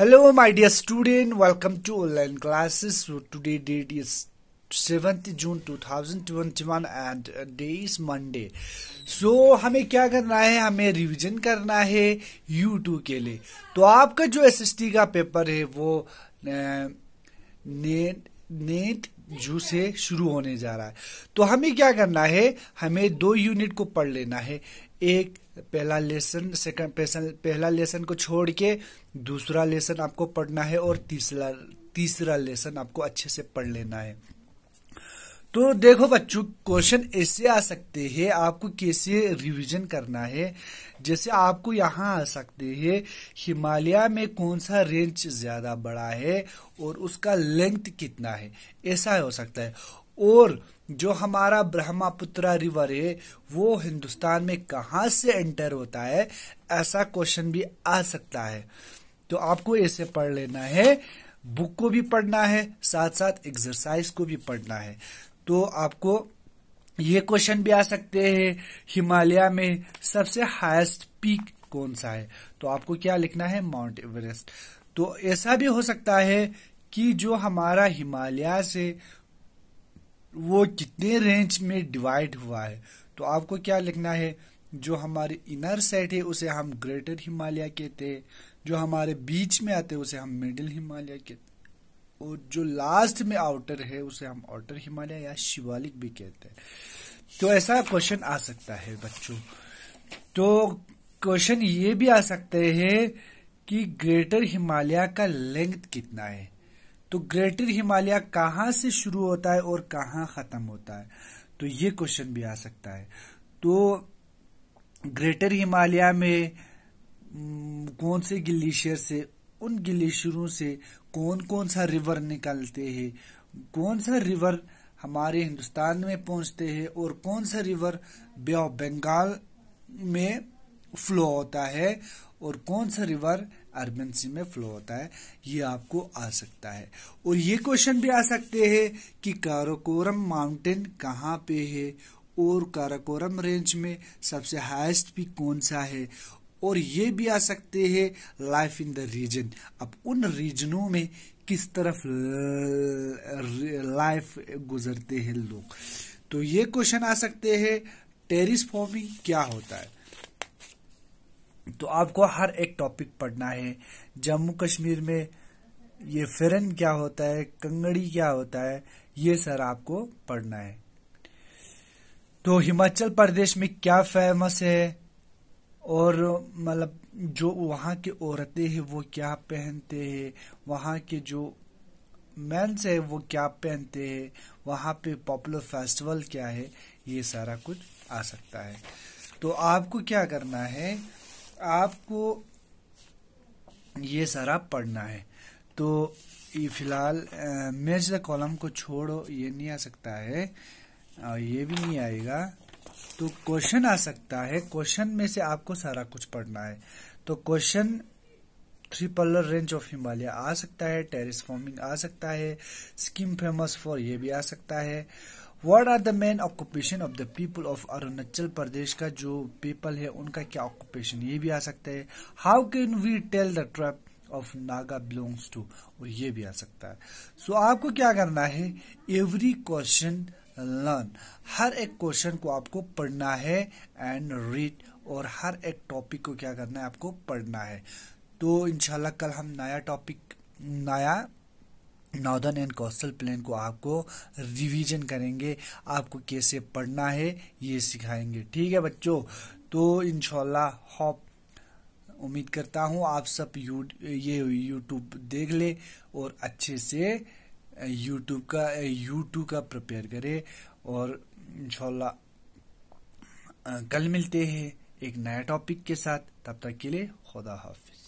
Hello my dear student, welcome to online classes. So today date is 7th June 2021 and day is Monday. So हमें क्या करना है हमें revision करना है U2 के लिए तो आपका जो SST का पेपर है वो नेट नेट जू से शुरू होने जा रहा है तो हमें क्या करना है हमें दो यूनिट को पढ़ लेना है एक पहला लेसन सेकंड पहला लेसन को छोड़ के दूसरा लेसन आपको पढ़ना है और तीसरा तीसरा लेसन आपको अच्छे से पढ़ लेना है तो देखो बच्चों क्वेश्चन ऐसे आ सकते हैं आपको कैसे रिवीजन करना है जैसे आपको यहाँ आ सकते हैं हिमालय में कौन सा रेंज ज्यादा बड़ा है और उसका लेंथ कितना है ऐसा हो सकता है और जो हमारा ब्रह्मपुत्रा रिवर है वो हिंदुस्तान में कहा से एंटर होता है ऐसा क्वेश्चन भी आ सकता है तो आपको ऐसे पढ़ लेना है बुक को भी पढ़ना है साथ साथ एक्सरसाइज को भी पढ़ना है तो आपको ये क्वेश्चन भी आ सकते हैं हिमालय में सबसे हाईएस्ट पीक कौन सा है तो आपको क्या लिखना है माउंट एवरेस्ट तो ऐसा भी हो सकता है कि जो हमारा हिमालय से वो कितने रेंज में डिवाइड हुआ है तो आपको क्या लिखना है जो हमारे इनर सेट है उसे हम ग्रेटर हिमालय कहते हैं जो हमारे बीच में आते हैं उसे हम मिडिल हिमालय कहते और जो लास्ट में आउटर है उसे हम आउटर हिमालय या शिवालिक भी कहते हैं तो ऐसा क्वेश्चन आ सकता है बच्चों तो क्वेश्चन ये भी आ सकते हैं कि ग्रेटर हिमालय का लेंथ कितना है तो ग्रेटर हिमालय कहां से शुरू होता है और कहां ख़त्म होता है तो ये क्वेश्चन भी आ सकता है तो ग्रेटर हिमालय में कौन से ग्लेशियर से उन ग्लेशियरों से कौन कौन सा रिवर निकलते हैं कौन सा रिवर हमारे हिंदुस्तान में पहुंचते हैं और कौन सा रिवर बे ऑफ बंगाल में फ्लो होता है और कौन सा रिवर अर्बन सी में फ्लो होता है ये आपको आ सकता है और ये क्वेश्चन भी आ सकते हैं कि काराकोरम माउंटेन कहाँ पे है और काराकोरम रेंज में सबसे हाईएस्ट पीक कौन सा है और ये भी आ सकते हैं लाइफ इन द रीजन अब उन रीजनों में किस तरफ लाइफ गुजरते हैं लोग तो ये क्वेश्चन आ सकते हैं टेरिस फॉर्मिंग क्या होता है तो आपको हर एक टॉपिक पढ़ना है जम्मू कश्मीर में ये फिरन क्या होता है कंगड़ी क्या होता है ये सर आपको पढ़ना है तो हिमाचल प्रदेश में क्या फेमस है और मतलब जो वहाँ के औरतें हैं वो क्या पहनते हैं वहाँ के जो मैं है वो क्या पहनते हैं वहाँ पे पॉपुलर फेस्टिवल क्या है ये सारा कुछ आ सकता है तो आपको क्या करना है आपको ये सारा पढ़ना है तो ये फिलहाल मेज द कॉलम को छोड़ो ये नहीं आ सकता है और ये भी नहीं आएगा तो क्वेश्चन आ सकता है क्वेश्चन में से आपको सारा कुछ पढ़ना है तो क्वेश्चन थ्री पल्लर रेंज ऑफ हिमालय आ सकता है टेरिस फॉर्मिंग आ सकता है स्कीम फेमस फॉर ये भी आ सकता है what are the main occupation of the people of Arunachal Pradesh का जो पीपल है उनका क्या ऑक्यूपेशन ये भी आ सकता है how can we tell the tribe of Naga belongs to और ये भी आ सकता है सो so, आपको क्या करना है एवरी क्वेश्चन लर्न हर एक क्वेश्चन को आपको पढ़ना है एंड रीड और हर एक टॉपिक को क्या करना है आपको पढ़ना है तो इनशाला कल हम नया टॉपिक नया नॉर्दर्न एंड कोस्टल प्लेन को आपको रिवीजन करेंगे आपको कैसे पढ़ना है ये सिखाएंगे ठीक है बच्चों तो इनशाला हॉप उम्मीद करता हूँ आप सब यू ये यूट्यूब देख ले और अच्छे से यूट्यूब का यूट्यूब का प्रिपेयर करे और इनशाला कल मिलते हैं एक नया टॉपिक के साथ तब तक के लिए खुदा हाफिज